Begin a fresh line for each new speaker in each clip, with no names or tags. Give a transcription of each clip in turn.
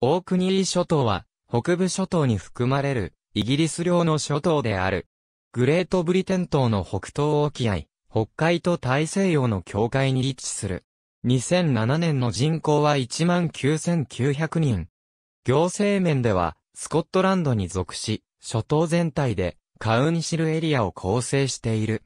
オークニー諸島は、北部諸島に含まれる、イギリス領の諸島である。グレートブリテン島の北東沖合、北海と大西洋の境界に位置する。2007年の人口は19,900人。行政面では、スコットランドに属し、諸島全体で、カウンシルエリアを構成している。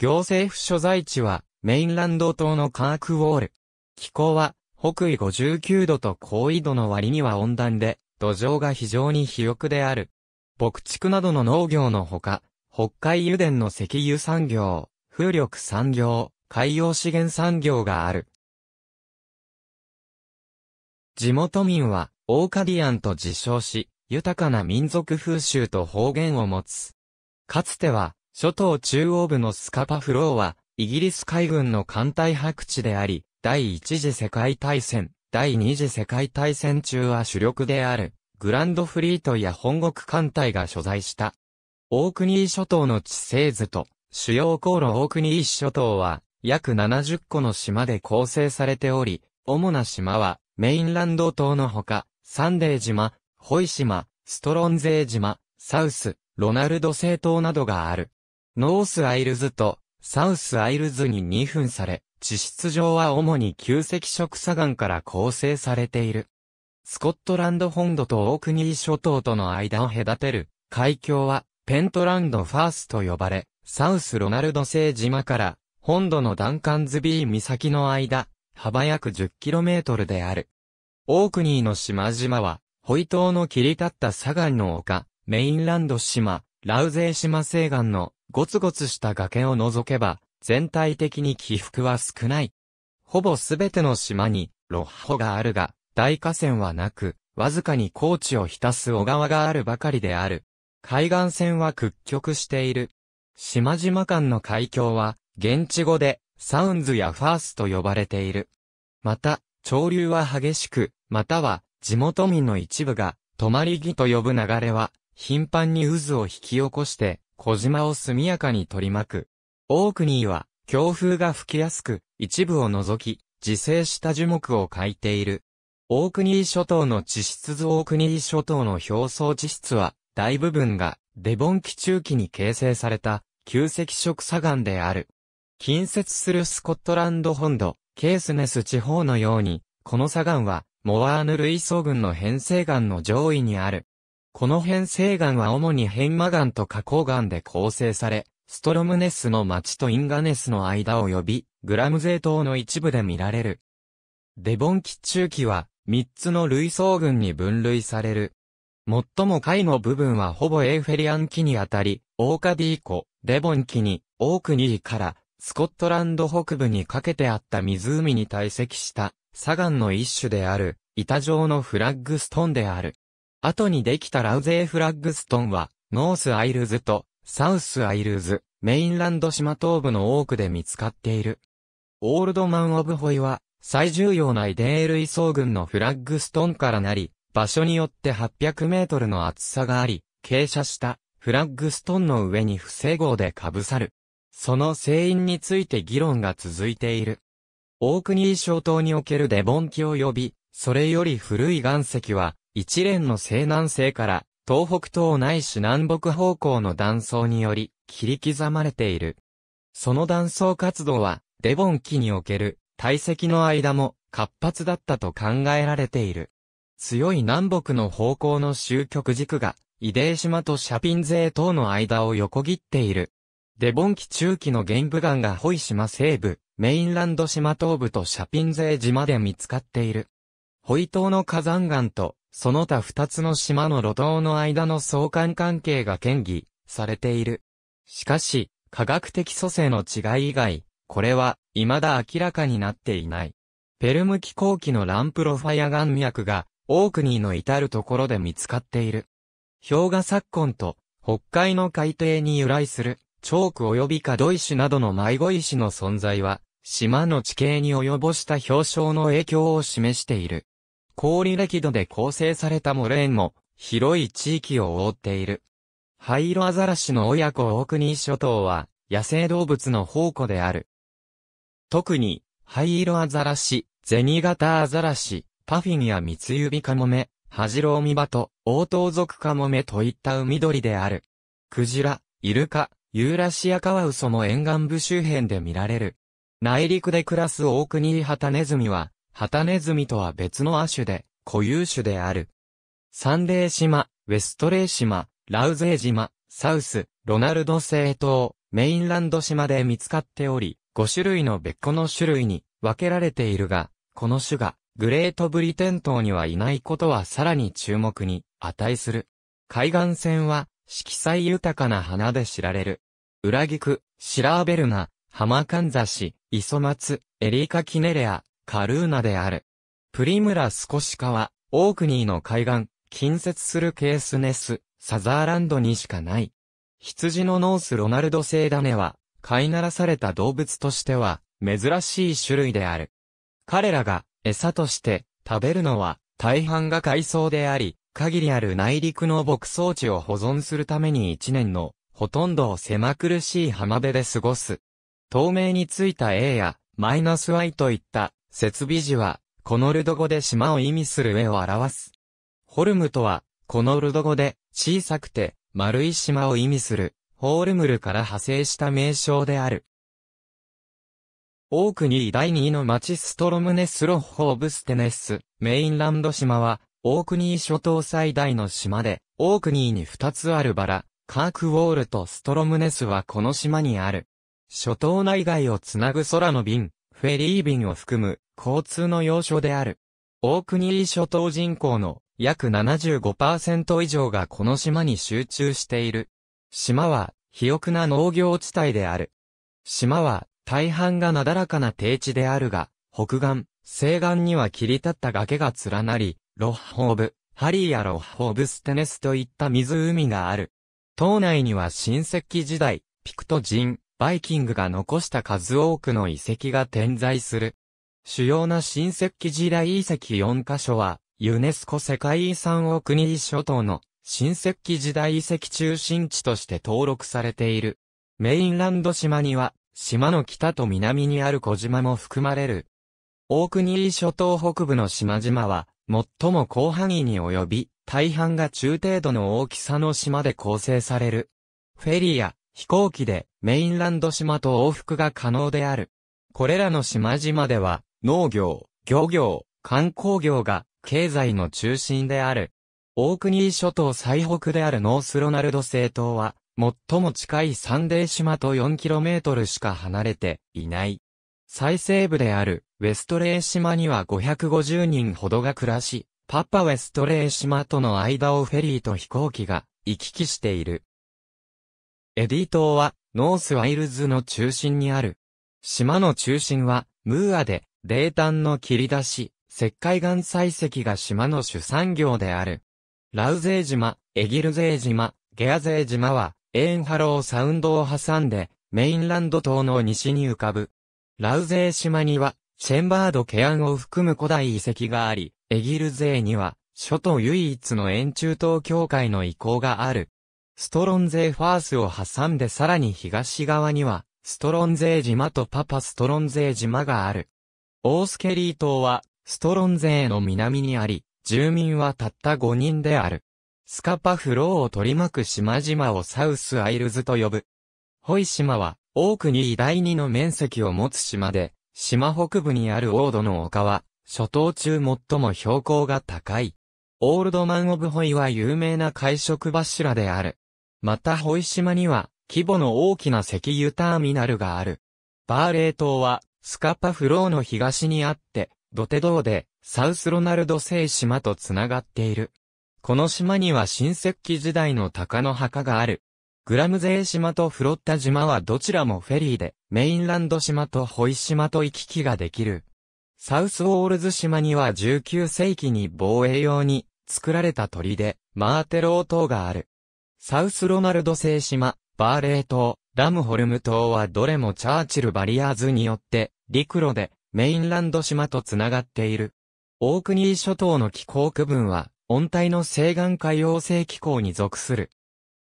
行政府所在地は、メインランド島のカークウォール。気候は、北緯59度と高緯度の割には温暖で、土壌が非常に肥沃である。牧畜などの農業のほか、北海油田の石油産業、風力産業、海洋資源産業がある。地元民は、オーカディアンと自称し、豊かな民族風習と方言を持つ。かつては、諸島中央部のスカパフローは、イギリス海軍の艦隊白地であり、第一次世界大戦、第二次世界大戦中は主力である、グランドフリートや本国艦隊が所在した。オークニー諸島の地勢図と、主要航路オークニー諸島は、約70個の島で構成されており、主な島は、メインランド島のほか、サンデー島、ホイ島、ストロンゼー島、サウス、ロナルド西島などがある。ノースアイルズと、サウスアイルズに2分され、地質上は主に旧赤色砂岩から構成されている。スコットランド本土とオークニー諸島との間を隔てる海峡はペントランドファースと呼ばれ、サウスロナルド星島から本土のダンカンズビー岬の間、幅約 10km である。オークニーの島々は、ホイ島の切り立った砂岩の丘、メインランド島、ラウゼー島西岸のゴツゴツした崖を除けば、全体的に起伏は少ない。ほぼすべての島に、ロッホがあるが、大河川はなく、わずかに高地を浸す小川があるばかりである。海岸線は屈曲している。島々間の海峡は、現地語で、サウンズやファースと呼ばれている。また、潮流は激しく、または、地元民の一部が、泊まり木と呼ぶ流れは、頻繁に渦を引き起こして、小島を速やかに取り巻く。オークニーは、強風が吹きやすく、一部を除き、自生した樹木を描いている。オークニー諸島の地質図オークニー諸島の表層地質は、大部分が、デボン期中期に形成された、旧石色砂岩である。近接するスコットランド本土、ケースネス地方のように、この砂岩は、モアーヌ類層群の変成岩の上位にある。この変成岩は主に変魔岩と花崗岩で構成され、ストロムネスの町とインガネスの間を呼び、グラムゼー島の一部で見られる。デボン期中期は、三つの類層群に分類される。最も下位の部分はほぼエーフェリアン期にあたり、オーカディー湖、デボン期に、オークニーから、スコットランド北部にかけてあった湖に堆積した、砂岩の一種である、板状のフラッグストンである。後にできたラウゼーフラッグストンは、ノースアイルズとサウスアイルーズ、メインランド島東部の多くで見つかっている。オールドマン・オブ・ホイは、最重要な遺伝類ル位層群のフラッグストーンからなり、場所によって800メートルの厚さがあり、傾斜したフラッグストーンの上に不整合で被さる。その成因について議論が続いている。オークニー小島におけるデボン紀及び、それより古い岩石は、一連の西南西から東北東ないし南北方向の断層により、切り刻まれている。その断層活動は、デボン期における、堆積の間も、活発だったと考えられている。強い南北の方向の終局軸が、イデー島とシャピン勢等島の間を横切っている。デボン期中期の玄武岩がホイ島西部、メインランド島東部とシャピン勢島で見つかっている。ホイ島の火山岩とその他二つの島の路頭の間の相関関係が嫌議されている。しかし、科学的蘇生の違い以外、これは未だ明らかになっていない。ペルム紀候期のランプロファイア岩脈が、オークニーの至るところで見つかっている。氷河昨今と、北海の海底に由来する、チョーク及びカド石などの迷子石の存在は、島の地形に及ぼした氷床の影響を示している。氷歴土で構成されたモレーンも、広い地域を覆っている。灰色アザラシの親子オークニー諸島は、野生動物の宝庫である。特に、灰色アザラシ、ゼ銭型アザラシ、パフィンや三指カモメ、ハジロウミバト、オオトウゾクカモメといった海鳥である。クジラ、イルカ、ユーラシアカワウソも沿岸部周辺で見られる。内陸で暮らすオークニーハタネズミは、ハタネズミとは別の亜種で、固有種である。サンー島、ウェストレー島、ラウゼー島、サウス、ロナルド西島、メインランド島で見つかっており、5種類の別個の種類に分けられているが、この種がグレートブリテン島にはいないことはさらに注目に値する。海岸線は色彩豊かな花で知られる。裏菊、シラーベルナ、ハマカンザシ、イソマツ、エリカキネレア、カルーナである。プリムラ・スコシカは、オークニーの海岸、近接するケースネス、サザーランドにしかない。羊のノース・ロナルド製ダネは、飼いならされた動物としては、珍しい種類である。彼らが、餌として、食べるのは、大半が海藻であり、限りある内陸の牧草地を保存するために一年の、ほとんどを狭苦しい浜辺で過ごす。透明についた A や、マイナス Y といった設備時は、このルド語で島を意味する上を表す。ホルムとは、このルド語で、小さくて、丸い島を意味する、ホールムルから派生した名称である。オークニー第2位の町ストロムネスロッホーブステネス、メインランド島は、オークニー諸島最大の島で、オークニーに2つあるバラ、カークウォールとストロムネスはこの島にある。諸島内外をつなぐ空の便、フェリー便を含む交通の要所である。大国諸島人口の約75%以上がこの島に集中している。島は肥沃な農業地帯である。島は大半がなだらかな低地であるが、北岸、西岸には切り立った崖が連なり、ロッホーブ、ハリーやロッホーブステネスといった湖がある。島内には新石器時代、ピクト人、バイキングが残した数多くの遺跡が点在する。主要な新石器時代遺跡4カ所は、ユネスコ世界遺産を国諸島の新石器時代遺跡中心地として登録されている。メインランド島には、島の北と南にある小島も含まれる。大国諸島北部の島々は、最も広範囲に及び、大半が中程度の大きさの島で構成される。フェリーや飛行機でメインランド島と往復が可能である。これらの島々では、農業、漁業、観光業が経済の中心である。オークニー諸島最北であるノースロナルド政党は、最も近いサンデー島と 4km しか離れていない。最西部であるウェストレー島には550人ほどが暮らし、パッパウェストレー島との間をフェリーと飛行機が行き来している。エディ島は、ノースワイルズの中心にある。島の中心は、ムーアで、冷淡の切り出し、石灰岩採石が島の主産業である。ラウゼー島、エギルゼー島、ゲアゼー島は、エーンハローサウンドを挟んで、メインランド島の西に浮かぶ。ラウゼー島には、シェンバードケアンを含む古代遺跡があり、エギルゼーには、諸島唯一の円柱島教会の遺構がある。ストロンゼーファースを挟んでさらに東側には、ストロンゼー島とパパストロンゼー島がある。オースケリー島は、ストロンゼーの南にあり、住民はたった5人である。スカパフローを取り巻く島々をサウスアイルズと呼ぶ。ホイ島は、多くに偉大にの面積を持つ島で、島北部にあるオードの丘は、諸島中最も標高が高い。オールドマン・オブ・ホイは有名な会食柱である。またホイ島には、規模の大きな石油ターミナルがある。バーレー島は、スカッパフローの東にあって、土手道で、サウスロナルド製島と繋がっている。この島には新石器時代の鷹の墓がある。グラムゼー島とフロッタ島はどちらもフェリーで、メインランド島とホイ島と行き来ができる。サウスウォールズ島には19世紀に防衛用に作られた鳥で、マーテロー島がある。サウスロナルド製島、バーレー島、ラムホルム島はどれもチャーチルバリアーズによって、陸路でメインランド島とつながっている。オークニー諸島の気候区分は、温帯の西岸海洋性気候に属する。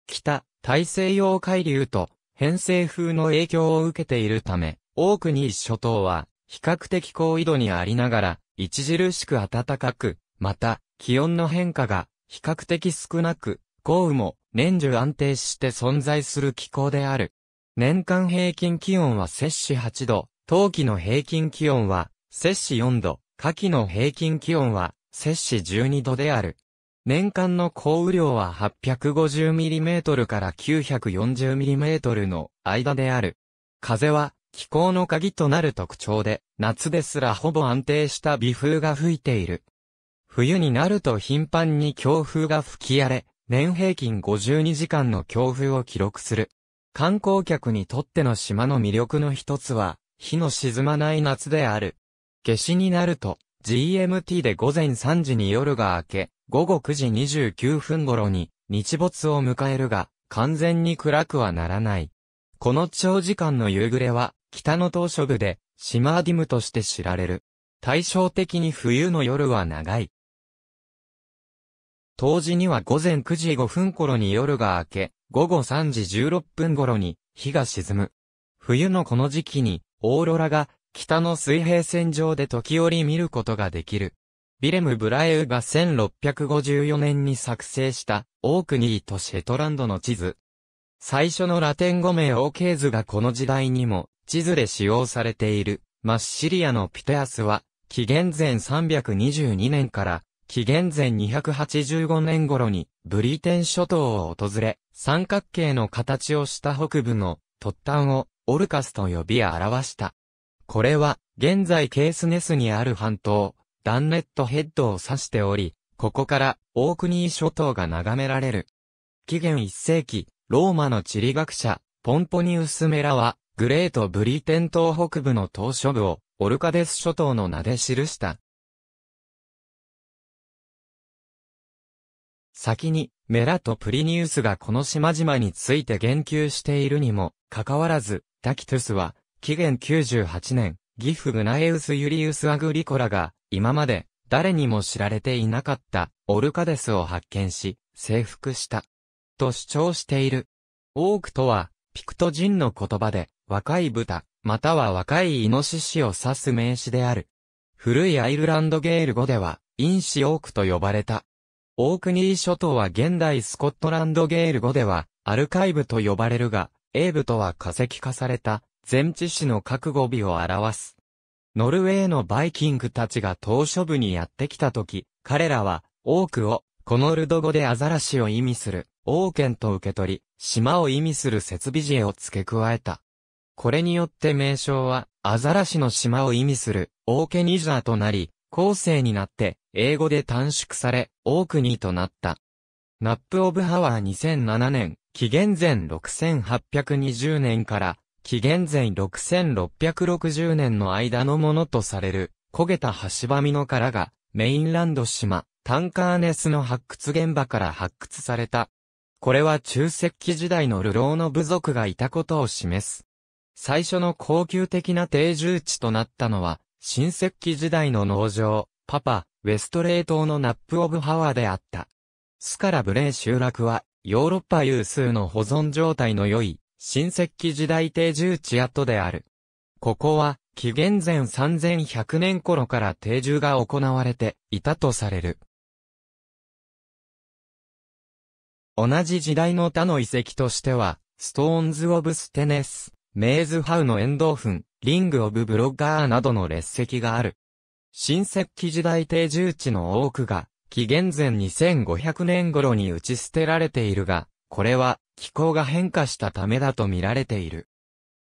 北、大西洋海流と偏西風の影響を受けているため、オークニー諸島は、比較的高緯度にありながら、著しく暖かく、また、気温の変化が、比較的少なく、豪雨も、年中安定して存在する気候である。年間平均気温は摂氏8度、冬季の平均気温は摂氏4度、夏季の平均気温は摂氏12度である。年間の降雨量は 850mm から 940mm の間である。風は気候の鍵となる特徴で、夏ですらほぼ安定した微風が吹いている。冬になると頻繁に強風が吹き荒れ、年平均52時間の強風を記録する。観光客にとっての島の魅力の一つは、日の沈まない夏である。夏至になると、GMT で午前3時に夜が明け、午後9時29分頃に日没を迎えるが、完全に暗くはならない。この長時間の夕暮れは、北の島嶼部で、シマーディムとして知られる。対照的に冬の夜は長い。当時には午前9時5分頃に夜が明け、午後3時16分頃に日が沈む。冬のこの時期に、オーロラが北の水平線上で時折見ることができる。ビレム・ブラエウが1654年に作成したオークニーとシェトランドの地図。最初のラテン語名オーケーズがこの時代にも地図で使用されているマッシリアのピテアスは紀元前322年から紀元前285年頃にブリーテン諸島を訪れ、三角形の形をした北部の突端をオルカスと呼び表した。これは現在ケースネスにある半島、ダンネットヘッドを指しており、ここからオークニー諸島が眺められる。紀元1世紀、ローマの地理学者、ポンポニウスメラは、グレートブリーテン島北部の島嶼部を、オルカデス諸島の名で記した。先にメラとプリニウスがこの島々について言及しているにもかかわらず、タキトゥスは紀元98年、ギフ・グナエウス・ユリウス・アグリコラが今まで誰にも知られていなかったオルカデスを発見し、征服した。と主張している。オークとは、ピクト人の言葉で、若い豚、または若いイノシシを指す名詞である。古いアイルランドゲール語では、インシオークと呼ばれた。オークニー諸島は現代スコットランドゲール語では、アルカイブと呼ばれるが、エーブとは化石化された、前置詞の覚悟美を表す。ノルウェーのバイキングたちが島嶼部にやってきた時、彼らは、オークを、このルド語でアザラシを意味する、オーケンと受け取り、島を意味する設備事へを付け加えた。これによって名称は、アザラシの島を意味する、オーケニジャーとなり、後世になって、英語で短縮され、オークニーとなった。ナップ・オブ・ハワー2007年、紀元前6820年から、紀元前6660年の間のものとされる、焦げた橋ばみの殻が、メインランド島、タンカーネスの発掘現場から発掘された。これは中石器時代の流浪の部族がいたことを示す。最初の高級的な定住地となったのは、新石器時代の農場、パパ、ウェストレー島のナップオブハワーであった。スカラブレー集落は、ヨーロッパ有数の保存状態の良い、新石器時代定住地跡である。ここは、紀元前3100年頃から定住が行われていたとされる。同じ時代の他の遺跡としては、ストーンズ・オブ・ステネス、メイズ・ハウのエンドーフン、リング・オブ・ブロッガーなどの列石がある。新石器時代定住地の多くが、紀元前2500年頃に打ち捨てられているが、これは気候が変化したためだと見られている。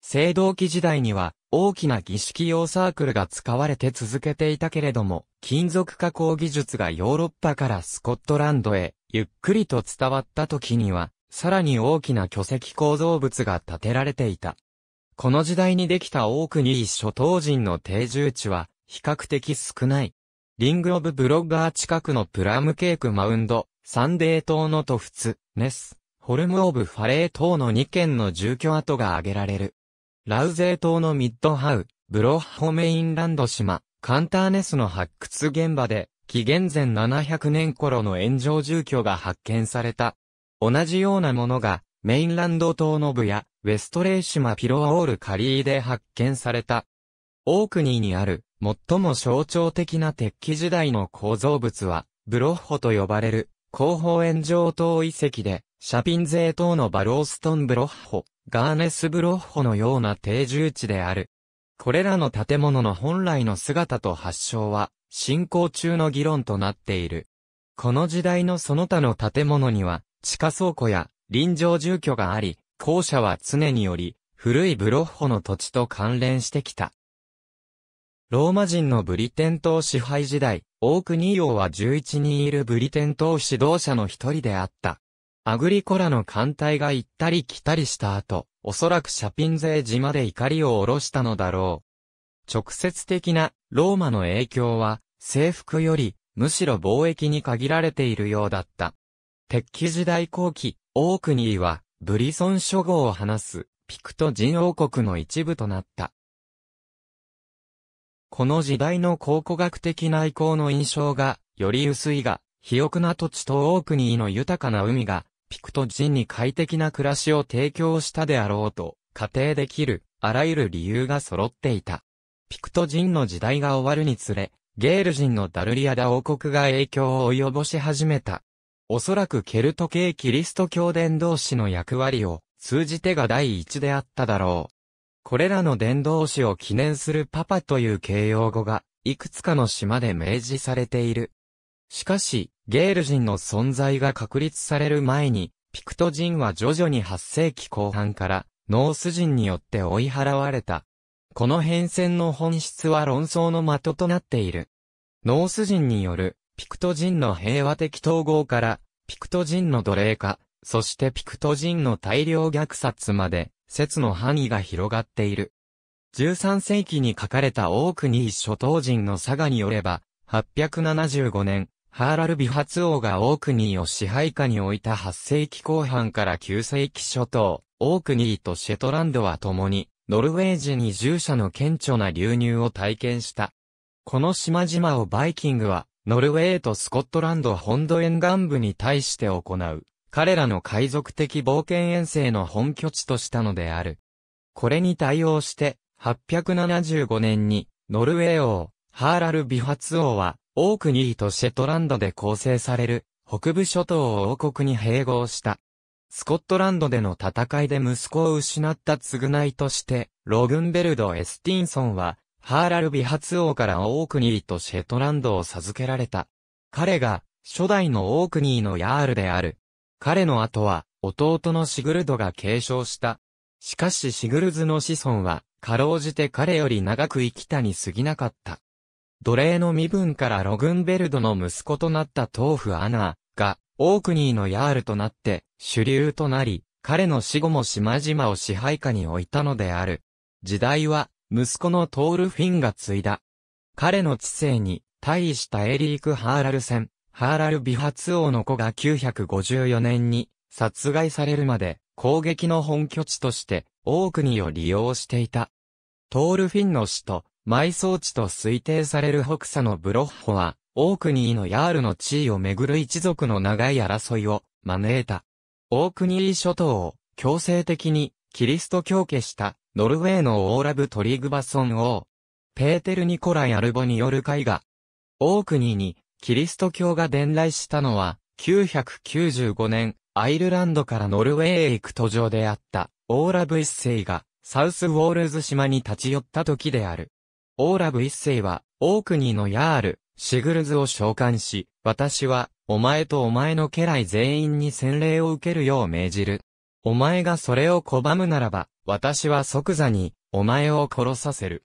青銅器時代には大きな儀式用サークルが使われて続けていたけれども、金属加工技術がヨーロッパからスコットランドへゆっくりと伝わった時には、さらに大きな巨石構造物が建てられていた。この時代にできた多くに一所当人の定住地は、比較的少ない。リングオブブロッガー近くのプラムケークマウンド、サンデー島のトフツ、ネス、ホルムオブファレー島の2軒の住居跡が挙げられる。ラウゼー島のミッドハウ、ブロッホメインランド島、カンターネスの発掘現場で、紀元前700年頃の炎上住居が発見された。同じようなものが、メインランド島の部や、ウェストレー島ピロアオールカリーで発見された。オークニーにある、最も象徴的な鉄器時代の構造物は、ブロッホと呼ばれる、後方炎上等遺跡で、シャピン税等のバローストンブロッホ、ガーネスブロッホのような定住地である。これらの建物の本来の姿と発祥は、進行中の議論となっている。この時代のその他の建物には、地下倉庫や臨場住居があり、校舎は常により、古いブロッホの土地と関連してきた。ローマ人のブリテン島支配時代、オークニー王は11人いるブリテン島指導者の一人であった。アグリコラの艦隊が行ったり来たりした後、おそらくシャピンゼー島で怒りを下ろしたのだろう。直接的なローマの影響は、征服より、むしろ貿易に限られているようだった。鉄器時代後期、オークニーは、ブリソン諸号を話す、ピクト人王国の一部となった。この時代の考古学的内向の印象が、より薄いが、肥沃な土地と多くにの豊かな海が、ピクト人に快適な暮らしを提供したであろうと、仮定できる、あらゆる理由が揃っていた。ピクト人の時代が終わるにつれ、ゲール人のダルリアダ王国が影響を及ぼし始めた。おそらくケルト系キリスト教伝道士の役割を通じてが第一であっただろう。これらの伝道師を記念するパパという形容語が、いくつかの島で明示されている。しかし、ゲール人の存在が確立される前に、ピクト人は徐々に8世紀後半から、ノース人によって追い払われた。この変遷の本質は論争の的となっている。ノース人による、ピクト人の平和的統合から、ピクト人の奴隷化、そしてピクト人の大量虐殺まで、説の範囲が広がっている。13世紀に書かれた多くに諸島人の佐賀によれば、875年、ハーラルビ発王がオークニーを支配下に置いた8世紀後半から9世紀初頭、オークニーとシェトランドは共に、ノルウェー人に従者の顕著な流入を体験した。この島々をバイキングは、ノルウェーとスコットランド本土沿岸部に対して行う。彼らの海賊的冒険遠征の本拠地としたのである。これに対応して、875年に、ノルウェー王、ハーラル・ビハツ王は、オークニーとシェトランドで構成される、北部諸島を王国に併合した。スコットランドでの戦いで息子を失った償いとして、ログンベルド・エスティンソンは、ハーラル・ビハツ王からオークニーとシェトランドを授けられた。彼が、初代のオークニーのヤールである、彼の後は、弟のシグルドが継承した。しかしシグルズの子孫は、かろうじて彼より長く生きたに過ぎなかった。奴隷の身分からログンベルドの息子となったトーフ・アナーが、オークニーのヤールとなって、主流となり、彼の死後も島々を支配下に置いたのである。時代は、息子のトールフィンが継いだ。彼の知性に、対したエリーク・ハーラル戦、ハーラル美発王の子が954年に殺害されるまで攻撃の本拠地として多くにを利用していた。トールフィンの死と埋葬地と推定される北佐のブロッホは、オークニーのヤールの地位をめぐる一族の長い争いを招いた。オークニー諸島を強制的にキリスト教化したノルウェーのオーラブ・トリグバソン王。ペーテル・ニコライ・アルボによる絵画。オークニーにキリスト教が伝来したのは、995年、アイルランドからノルウェーへ行く途上であった、オーラブ一世が、サウスウォールズ島に立ち寄った時である。オーラブ一世は、オークニーのヤール、シグルズを召喚し、私は、お前とお前の家来全員に洗礼を受けるよう命じる。お前がそれを拒むならば、私は即座に、お前を殺させる。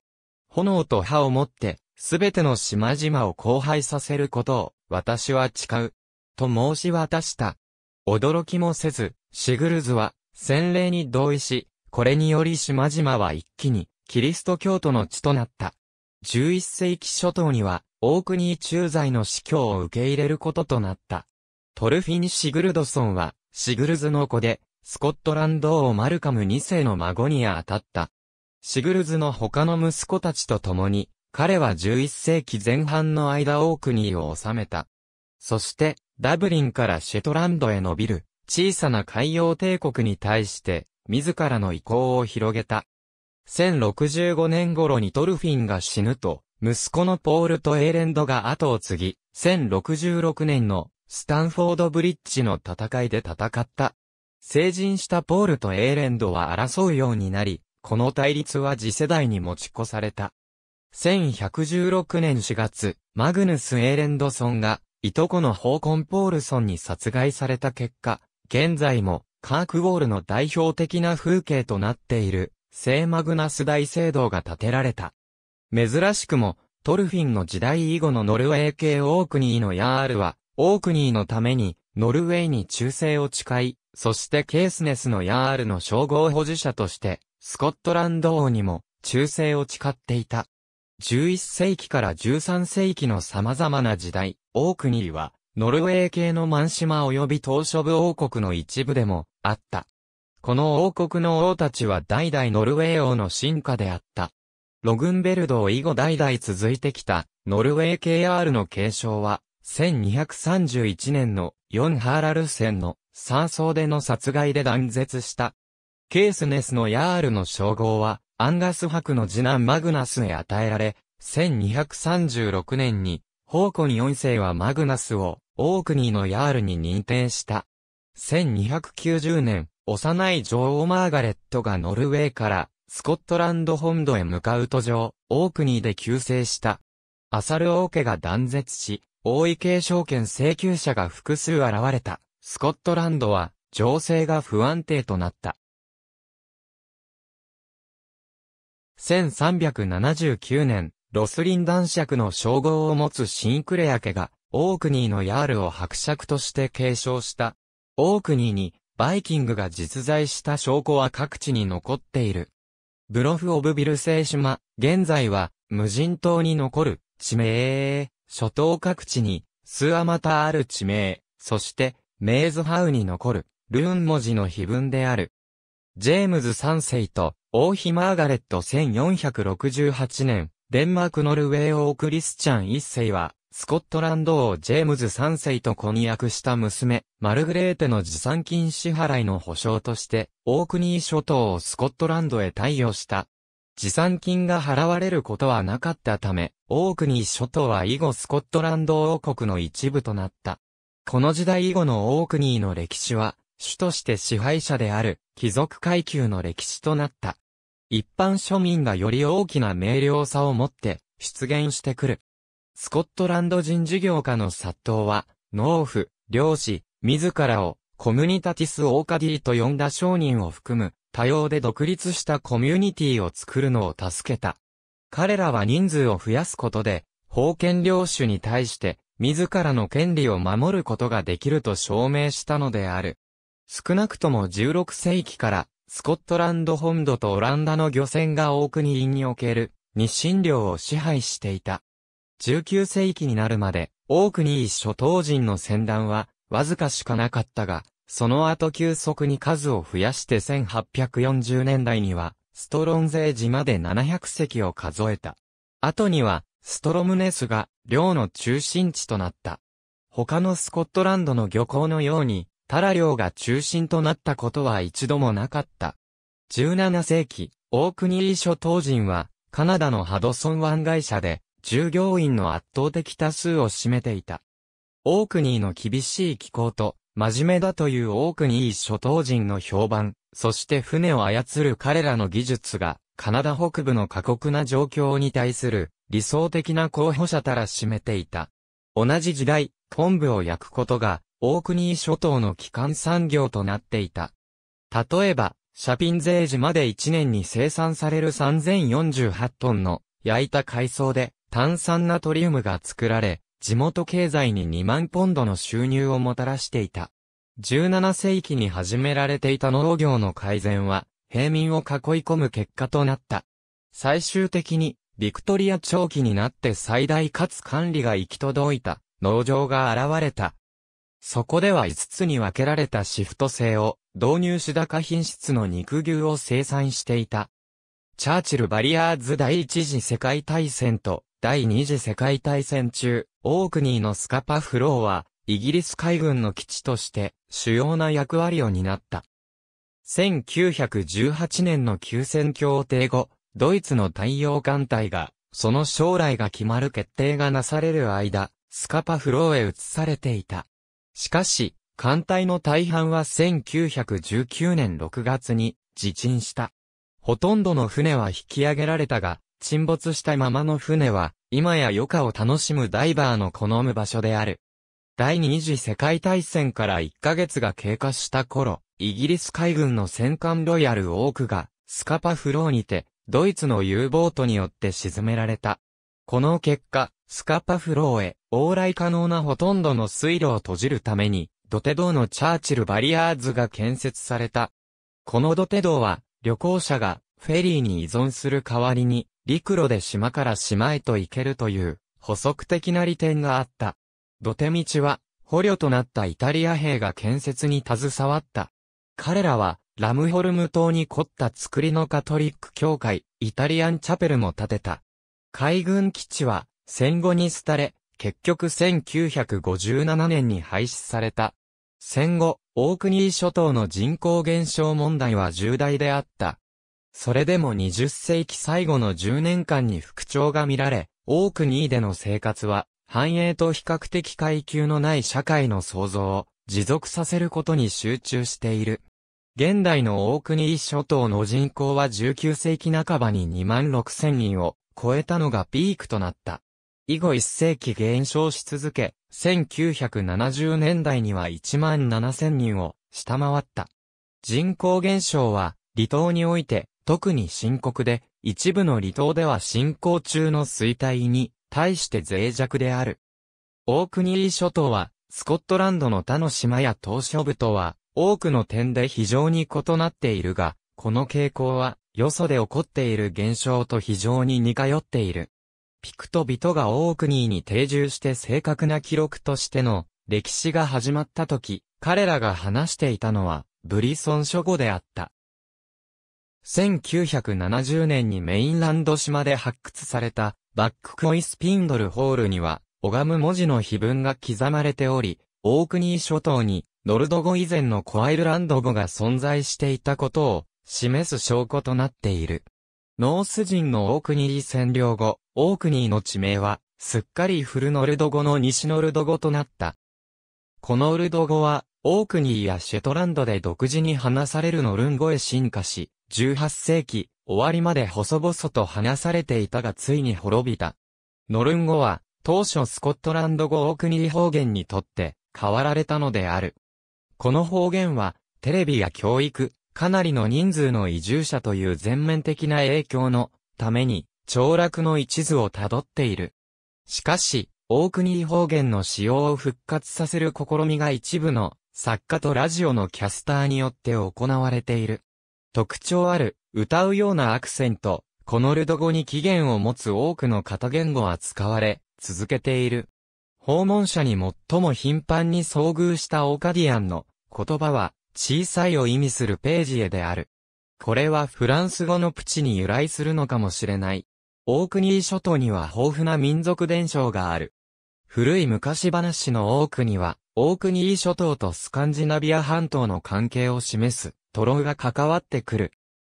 炎と歯を持って、すべての島々を荒廃させることを、私は誓う。と申し渡した。驚きもせず、シグルズは、洗礼に同意し、これにより島々は一気に、キリスト教徒の地となった。11世紀初頭には、オークニー駐在の司教を受け入れることとなった。トルフィン・シグルドソンは、シグルズの子で、スコットランド王マルカム2世の孫に当たった。シグルズの他の息子たちと共に、彼は11世紀前半の間オークニーを治めた。そして、ダブリンからシェトランドへ伸びる、小さな海洋帝国に対して、自らの意向を広げた。1065年頃にトルフィンが死ぬと、息子のポールとエーレンドが後を継ぎ、1066年のスタンフォードブリッジの戦いで戦った。成人したポールとエーレンドは争うようになり、この対立は次世代に持ち越された。1116年4月、マグヌス・エーレンドソンが、いとこのホーコン・ポールソンに殺害された結果、現在も、カークウォールの代表的な風景となっている、聖マグナス大聖堂が建てられた。珍しくも、トルフィンの時代以後のノルウェー系オークニーのヤールは、オークニーのために、ノルウェーに忠誠を誓い、そしてケースネスのヤールの称号保持者として、スコットランド王にも忠誠を誓っていた。11世紀から13世紀の様々な時代、オークニーは、ノルウェー系のマン島及び島諸部王国の一部でも、あった。この王国の王たちは代々ノルウェー王の進化であった。ログンベルドを以後代々続いてきた、ノルウェーー r の継承は、1231年のヨン・ハーラルセンの山荘での殺害で断絶した。ケースネスのヤールの称号は、アンガス博の次男マグナスへ与えられ、1236年に、ホーコニ4世はマグナスを、オークニーのヤールに認定した。1290年、幼い女王マーガレットがノルウェーから、スコットランド本土へ向かう途上、オークニーで急逝した。アサル王家が断絶し、王位継承権請求者が複数現れた。スコットランドは、情勢が不安定となった。1379年、ロスリン男爵の称号を持つシンクレア家が、オークニーのヤールを伯爵として継承した。オークニーに、バイキングが実在した証拠は各地に残っている。ブロフ・オブ・ビルセイ島、現在は、無人島に残る、地名、諸島各地に、数はまたある地名、そして、メーズハウに残る、ルーン文字の碑文である。ジェームズ3世と王妃マーガレット1468年、デンマークノルウェー王クリスチャン1世は、スコットランド王ジェームズ3世と婚約した娘、マルグレーテの持参金支払いの保証として、オークニー諸島をスコットランドへ貸与した。持参金が払われることはなかったため、オークニー諸島は以後スコットランド王国の一部となった。この時代以後のオークニーの歴史は、主として支配者である貴族階級の歴史となった。一般庶民がより大きな明瞭さを持って出現してくる。スコットランド人事業家の殺到は、農夫、漁師、自らをコミュニタティス・オーカディと呼んだ商人を含む多様で独立したコミュニティを作るのを助けた。彼らは人数を増やすことで、封建領主に対して自らの権利を守ることができると証明したのである。少なくとも16世紀から、スコットランド本土とオランダの漁船が大国院における日清領を支配していた。19世紀になるまで、オークニー諸島人の船団は、わずかしかなかったが、その後急速に数を増やして1840年代には、ストロンゼー島で700隻を数えた。後には、ストロムネスが、領の中心地となった。他のスコットランドの漁港のように、タラ領が中心となったことは一度もなかった。17世紀、大国ー諸島人は、カナダのハドソン湾会社で、従業員の圧倒的多数を占めていた。オークニーの厳しい気候と、真面目だというオークニー諸島人の評判、そして船を操る彼らの技術が、カナダ北部の過酷な状況に対する理想的な候補者たら占めていた。同じ時代、昆布を焼くことが大国諸島の基幹産業となっていた。例えば、シャピンゼージまで1年に生産される3048トンの焼いた海藻で炭酸ナトリウムが作られ、地元経済に2万ポンドの収入をもたらしていた。17世紀に始められていた農業の改善は、平民を囲い込む結果となった。最終的に、ビクトリア長期になって最大かつ管理が行き届いた農場が現れたそこでは5つに分けられたシフト制を導入し高品質の肉牛を生産していた。チャーチル・バリアーズ第一次世界大戦と第二次世界大戦中、オークニーのスカパフローは、イギリス海軍の基地として主要な役割を担った。1918年の休戦協定後、ドイツの太陽艦隊が、その将来が決まる決定がなされる間、スカパフローへ移されていた。しかし、艦隊の大半は1919年6月に自沈した。ほとんどの船は引き上げられたが、沈没したままの船は、今や余暇を楽しむダイバーの好む場所である。第二次世界大戦から1ヶ月が経過した頃、イギリス海軍の戦艦ロイヤル・オークが、スカパフローにて、ドイツの U ボートによって沈められた。この結果、スカパフローへ、往来可能なほとんどの水路を閉じるために、土手道のチャーチルバリアーズが建設された。この土手道は、旅行者がフェリーに依存する代わりに、陸路で島から島へと行けるという、補足的な利点があった。土手道は、捕虜となったイタリア兵が建設に携わった。彼らは、ラムホルム島に凝った作りのカトリック教会、イタリアンチャペルも建てた。海軍基地は、戦後に廃れ、結局1957年に廃止された。戦後、大国諸島の人口減少問題は重大であった。それでも20世紀最後の10年間に復調が見られ、大国での生活は、繁栄と比較的階級のない社会の創造を持続させることに集中している。現代の大国諸島の人口は19世紀半ばに2万6千人を超えたのがピークとなった。以後一世紀減少し続け、1970年代には1万7000人を下回った。人口減少は離島において特に深刻で、一部の離島では進行中の衰退に対して脆弱である。オークニー諸島はスコットランドの他の島や島嶼部とは多くの点で非常に異なっているが、この傾向はよそで起こっている現象と非常に似通っている。ピクト人がオークニーに定住して正確な記録としての歴史が始まった時、彼らが話していたのはブリソン諸語であった。1970年にメインランド島で発掘されたバックコイスピンドルホールには、拝む文字の碑文が刻まれており、オークニー諸島にノルド語以前のコアイルランド語が存在していたことを示す証拠となっている。ノース人のオークニー占領後、オークニーの地名は、すっかりフルノルド語の西ノルド語となった。このオルド語は、オークニーやシェトランドで独自に話されるノルン語へ進化し、18世紀、終わりまで細々と話されていたがついに滅びた。ノルン語は、当初スコットランド語オークニー方言にとって、変わられたのである。この方言は、テレビや教育、かなりの人数の移住者という全面的な影響のために、凋落の一途をたどっている。しかし、大国方言の使用を復活させる試みが一部の作家とラジオのキャスターによって行われている。特徴ある、歌うようなアクセント、このルド語に起源を持つ多くの型言語は使われ、続けている。訪問者に最も頻繁に遭遇したオーカディアンの言葉は、小さいを意味するページへである。これはフランス語のプチに由来するのかもしれない。オークニー諸島には豊富な民族伝承がある。古い昔話の多くには、オークニー諸島とスカンジナビア半島の関係を示す、トロが関わってくる。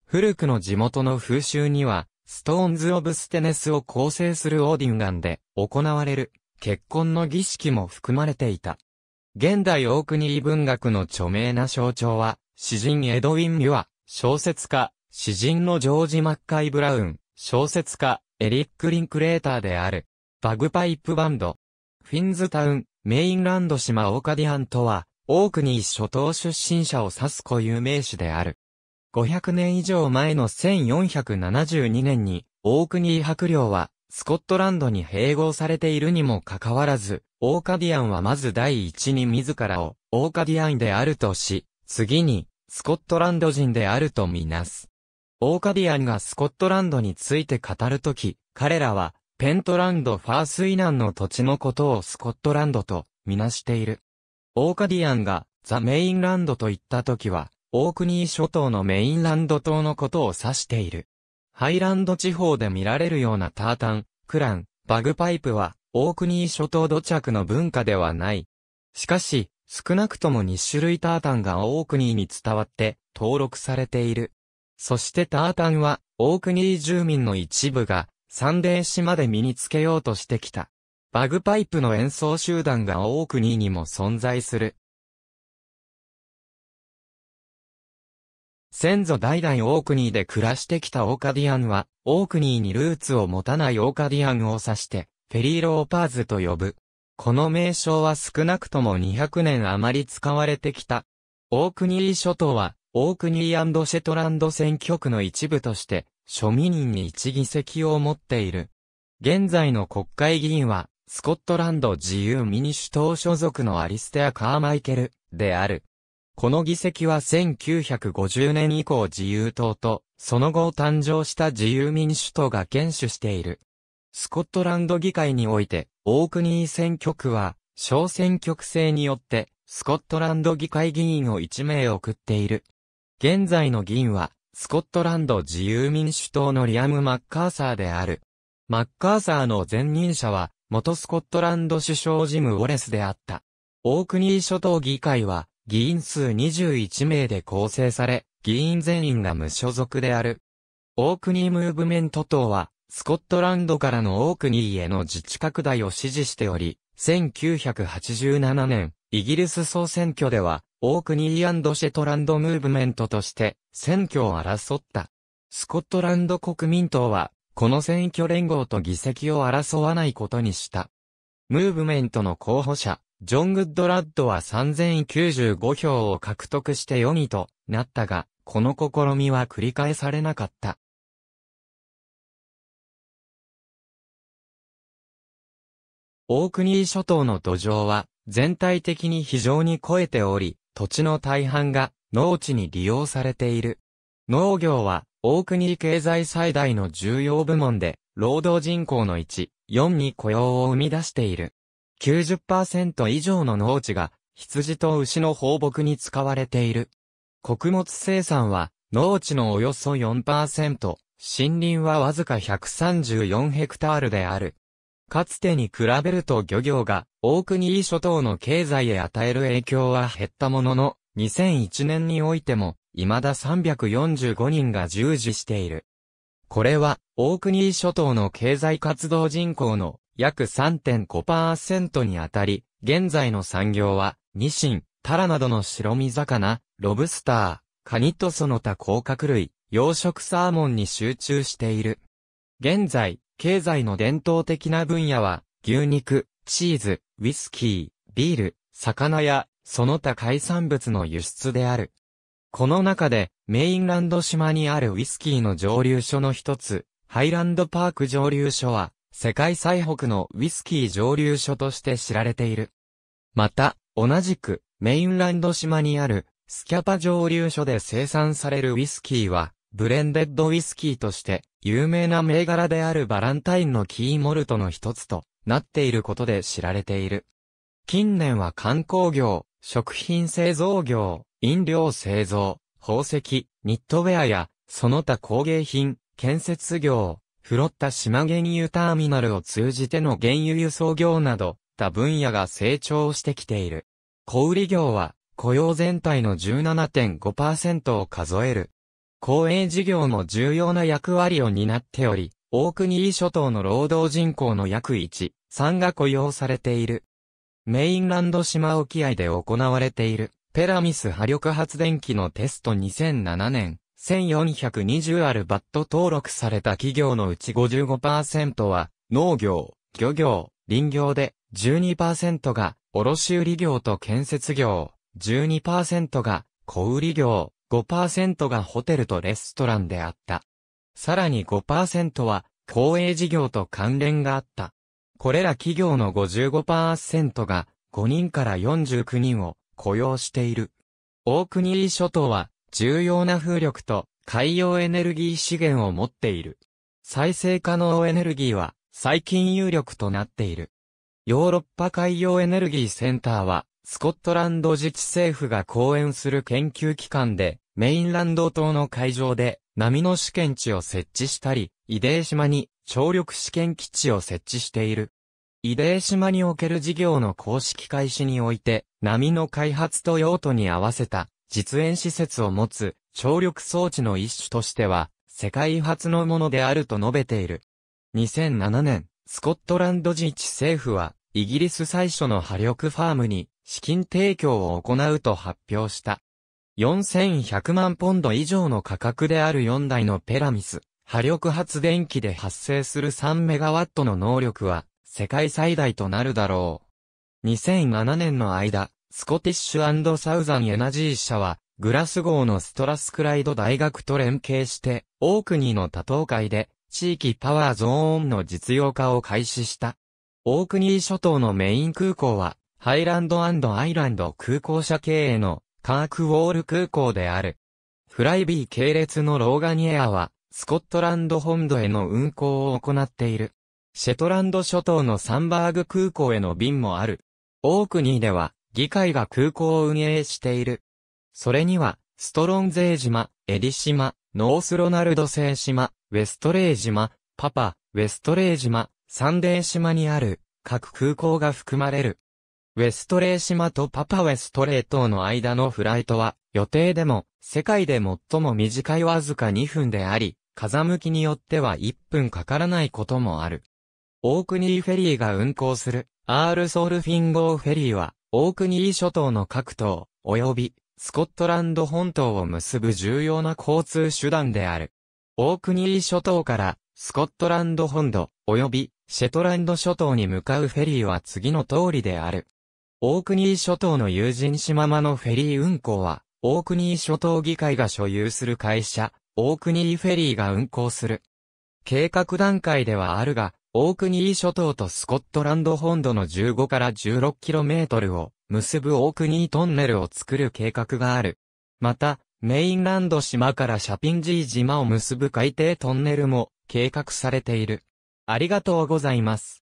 古くの地元の風習には、ストーンズ・オブ・ステネスを構成するオーディンガンで行われる結婚の儀式も含まれていた。現代オークニー文学の著名な象徴は、詩人エドウィン・ミュア、小説家、詩人のジョージ・マッカイ・ブラウン、小説家、エリック・リンクレーターである。バグパイプバンド。フィンズタウン、メインランド島オーカディアンとは、オークニー諸島出身者を指す固有名詞である。500年以上前の1472年に、オークニー伯領は、スコットランドに併合されているにもかかわらず、オーカディアンはまず第一に自らを、オーカディアンであるとし、次に、スコットランド人であるとみなす。オーカディアンがスコットランドについて語るとき、彼らは、ペントランド・ファースイナンの土地のことをスコットランドと、みなしている。オーカディアンが、ザ・メインランドと言ったときは、オークニー諸島のメインランド島のことを指している。ハイランド地方で見られるようなタータン、クラン、バグパイプは、オークニー諸島土着の文化ではない。しかし、少なくとも2種類タータンがオークニーに伝わって、登録されている。そしてタータンは、オークニー住民の一部が、サンデー市まで身につけようとしてきた。バグパイプの演奏集団がオークニーにも存在する。先祖代々オークニーで暮らしてきたオーカディアンは、オークニーにルーツを持たないオーカディアンを指して、フェリーローパーズと呼ぶ。この名称は少なくとも200年余り使われてきた。オークニー諸島は、オークニーシェトランド選挙区の一部として、庶民人に一議席を持っている。現在の国会議員は、スコットランド自由民主党所属のアリステア・カーマイケルである。この議席は1950年以降自由党と、その後誕生した自由民主党が厳守している。スコットランド議会において、オークニー選挙区は、小選挙区制によって、スコットランド議会議員を1名送っている。現在の議員は、スコットランド自由民主党のリアム・マッカーサーである。マッカーサーの前任者は、元スコットランド首相ジム・ウォレスであった。オークニー諸島議会は、議員数21名で構成され、議員全員が無所属である。オークニームーブメント党は、スコットランドからのオークニーへの自治拡大を支持しており、1987年、イギリス総選挙では、オークニーシェトランドムーブメントとして選挙を争った。スコットランド国民党は、この選挙連合と議席を争わないことにした。ムーブメントの候補者、ジョン・グッドラッドは3095票を獲得して4位となったが、この試みは繰り返されなかった。オークニー諸島の土壌は全体的に非常に肥えており、土地の大半が農地に利用されている。農業は、大国経済最大の重要部門で、労働人口の1、4に雇用を生み出している。90%以上の農地が、羊と牛の放牧に使われている。穀物生産は、農地のおよそ4%、森林はわずか134ヘクタールである。かつてに比べると漁業が、大国諸島の経済へ与える影響は減ったものの、2001年においても、未だ345人が従事している。これは、大国諸島の経済活動人口の約3.5%にあたり、現在の産業は、ニシン、タラなどの白身魚、ロブスター、カニとその他甲殻類、養殖サーモンに集中している。現在、経済の伝統的な分野は、牛肉、チーズ、ウイスキー、ビール、魚や、その他海産物の輸出である。この中で、メインランド島にあるウイスキーの蒸留所の一つ、ハイランドパーク蒸留所は、世界最北のウイスキー蒸留所として知られている。また、同じく、メインランド島にある、スキャパ蒸留所で生産されるウイスキーは、ブレンデッドウイスキーとして有名な銘柄であるバランタインのキーモルトの一つとなっていることで知られている。近年は観光業、食品製造業、飲料製造、宝石、ニットウェアや、その他工芸品、建設業、フロッタ島原油ターミナルを通じての原油輸送業など、他分野が成長してきている。小売業は、雇用全体の17.5%を数える公営事業も重要な役割を担っており、大国伊諸島の労働人口の約1、3が雇用されている。メインランド島沖合で行われている、ペラミス波力発電機のテスト2007年、1420あるバット登録された企業のうち55%は、農業、漁業、林業で、12%が、卸売業と建設業、12%が、小売業、5%がホテルとレストランであった。さらに5%は公営事業と関連があった。これら企業の55%が5人から49人を雇用している。オークニー諸島は重要な風力と海洋エネルギー資源を持っている。再生可能エネルギーは最近有力となっている。ヨーロッパ海洋エネルギーセンターはスコットランド自治政府が講演する研究機関で、メインランド島の海上で、波の試験地を設置したり、伊泥島に、超力試験基地を設置している。伊泥島における事業の公式開始において、波の開発と用途に合わせた、実演施設を持つ、超力装置の一種としては、世界初のものであると述べている。2007年、スコットランド自治政府は、イギリス最初の波力ファームに、資金提供を行うと発表した。4100万ポンド以上の価格である4台のペラミス、波力発電機で発生する3メガワットの能力は、世界最大となるだろう。2007年の間、スコティッシュサウザンエナジー社は、グラスゴーのストラスクライド大学と連携して、オークニーの多党会で、地域パワーゾーンの実用化を開始した。オークニー諸島のメイン空港は、ハイランドアイランド空港社経営のカークウォール空港である。フライビー系列のローガニエアは、スコットランド本土への運航を行っている。シェトランド諸島のサンバーグ空港への便もある。オークニーでは、議会が空港を運営している。それには、ストロンゼー島、エディ島、ノースロナルド星島、ウェストレイ島、パパ、ウェストレイ島、サンデー島にある、各空港が含まれる。ウェストレー島とパパウェストレー島の間のフライトは、予定でも、世界で最も短いわずか2分であり、風向きによっては1分かからないこともある。オークニーフェリーが運航する、アールソルフィン号フェリーは、オークニー諸島の各島、及び、スコットランド本島を結ぶ重要な交通手段である。オークニー諸島から、スコットランド本土、及び、シェトランド諸島に向かうフェリーは次の通りである。オークニー諸島の友人島間のフェリー運航は、オークニー諸島議会が所有する会社、オークニーフェリーが運航する。計画段階ではあるが、オークニー諸島とスコットランド本土の15から 16km を結ぶオークニートンネルを作る計画がある。また、メインランド島からシャピンジー島を結ぶ海底トンネルも計画されている。ありがとうございます。